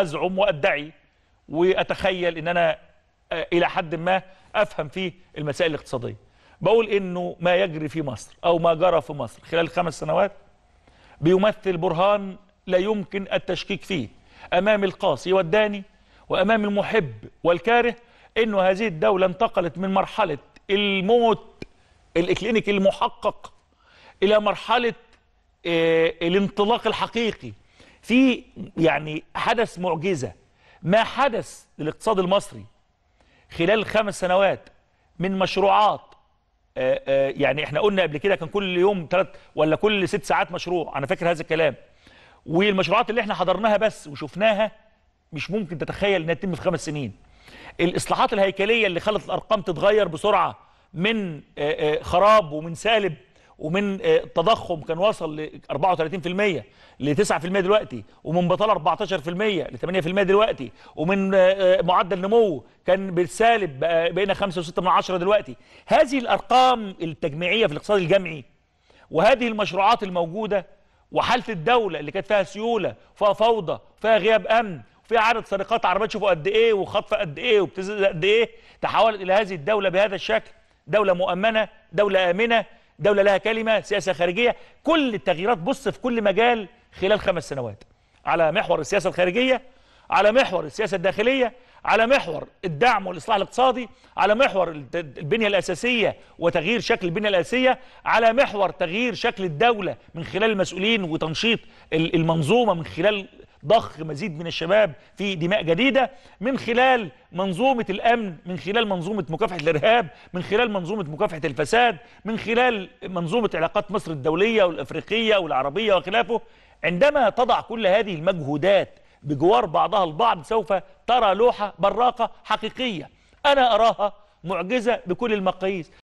أزعم وأدعي وأتخيل أن أنا آه، إلى حد ما أفهم فيه المسائل الاقتصادية بقول أنه ما يجري في مصر أو ما جرى في مصر خلال خمس سنوات بيمثل برهان لا يمكن التشكيك فيه أمام القاصي والداني وأمام المحب والكاره أنه هذه الدولة انتقلت من مرحلة الموت الإكلينيكي المحقق إلى مرحلة آه، الانطلاق الحقيقي في يعني حدث معجزة ما حدث للاقتصاد المصري خلال خمس سنوات من مشروعات آه، آه، يعني احنا قلنا قبل كده كان كل يوم ثلاث ولا كل ست ساعات مشروع انا فاكر هذا الكلام والمشروعات اللي احنا حضرناها بس وشفناها مش ممكن تتخيل انها تتم في خمس سنين الاصلاحات الهيكليه اللي خلت الارقام تتغير بسرعه من آه، خراب ومن سالب ومن آه، التضخم كان وصل ل 34% ل 9% دلوقتي ومن بطاله 14% ل 8% دلوقتي ومن آه، آه، معدل نمو كان بالسالب بقينا 5 و6 من 10 دلوقتي هذه الارقام التجميعيه في الاقتصاد الجمعي وهذه المشروعات الموجوده وحاله الدوله اللي كانت فيها سيوله فيها فوضى فيها غياب امن في عدد سرقات عربيات شوفوا قد ايه وخطف قد ايه وبتزيد قد ايه تحولت الى هذه الدوله بهذا الشكل دوله مؤمنه دوله امنه دولة لها كلمة سياسة خارجية كل التغييرات بص في كل مجال خلال خمس سنوات على محور السياسة الخارجية على محور السياسة الداخلية على محور الدعم والإصلاح الاقتصادي على محور البنية الأساسية وتغيير شكل البنية الأساسية على محور تغيير شكل الدولة من خلال المسؤولين وتنشيط المنظومة من خلال ضخ مزيد من الشباب في دماء جديدة من خلال منظومة الأمن من خلال منظومة مكافحة الإرهاب من خلال منظومة مكافحة الفساد من خلال منظومة علاقات مصر الدولية والأفريقية والعربية وخلافه عندما تضع كل هذه المجهودات بجوار بعضها البعض سوف ترى لوحة براقة حقيقية أنا أراها معجزة بكل المقاييس